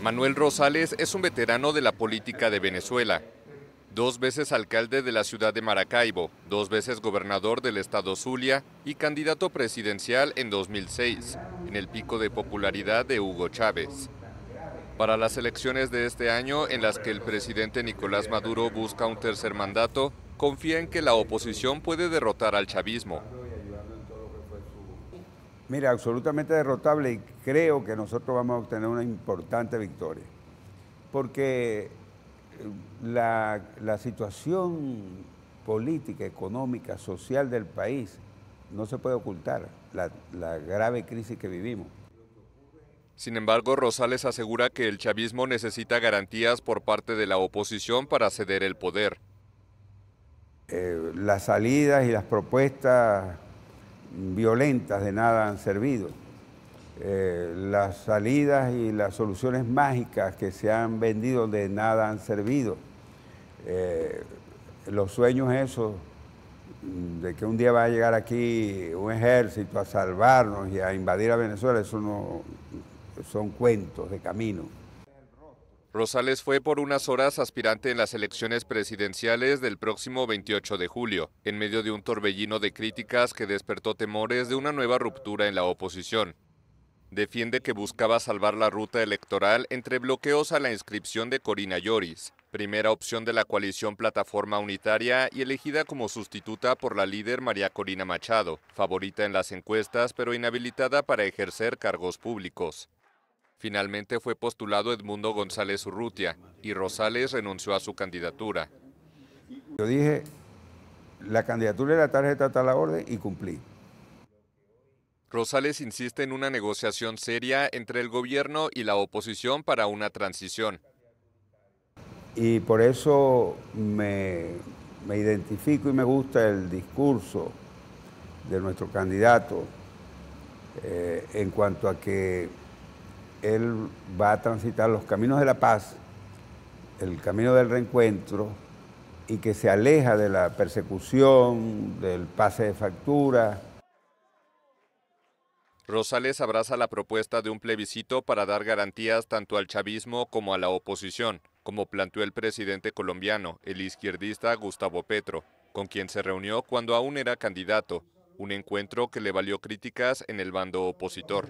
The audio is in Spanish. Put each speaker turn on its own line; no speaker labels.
Manuel Rosales es un veterano de la política de Venezuela, dos veces alcalde de la ciudad de Maracaibo, dos veces gobernador del estado Zulia y candidato presidencial en 2006, en el pico de popularidad de Hugo Chávez. Para las elecciones de este año, en las que el presidente Nicolás Maduro busca un tercer mandato, confía en que la oposición puede derrotar al chavismo,
Mira, absolutamente derrotable y creo que nosotros vamos a obtener una importante victoria. Porque eh, la, situación política, económica, social del país no se puede ocultar, la, grave crisis que vivimos.
Sin embargo, Rosales asegura que el chavismo necesita garantías por parte de la oposición para ceder el poder.
Eh, las salidas y las propuestas violentas de nada han servido. Eh, las salidas y las soluciones mágicas que se han vendido de nada han servido. Eh, los sueños esos mm, de que un día va a llegar aquí un ejército a salvarnos y a invadir a Venezuela, eso no son cuentos de camino.
Rosales fue por unas horas aspirante en las elecciones presidenciales del próximo 28 de julio, en medio de un torbellino de críticas que despertó temores de una nueva ruptura en la oposición. Defiende que buscaba salvar la ruta electoral entre bloqueos a la inscripción de Corina Lloris, primera opción de la coalición Plataforma Unitaria y elegida como sustituta por la líder María Corina Machado, favorita en las encuestas pero inhabilitada para ejercer cargos públicos. Finalmente fue postulado Edmundo González Urrutia y Rosales renunció a su candidatura.
Yo dije, la candidatura de la tarjeta está a la orden y cumplí.
Rosales insiste en una negociación seria entre el gobierno y la oposición para una transición.
Y por eso me, identifico y me gusta el discurso de nuestro candidato eh, en cuanto a que él va a transitar los caminos de la paz, el camino del reencuentro, y que se aleja de la persecución, del pase de factura.
Rosales abraza la propuesta de un plebiscito para dar garantías tanto al chavismo como a la oposición, como planteó el presidente colombiano, el izquierdista Gustavo Petro, con quien se reunió cuando aún era candidato, un encuentro que le valió críticas en el bando opositor.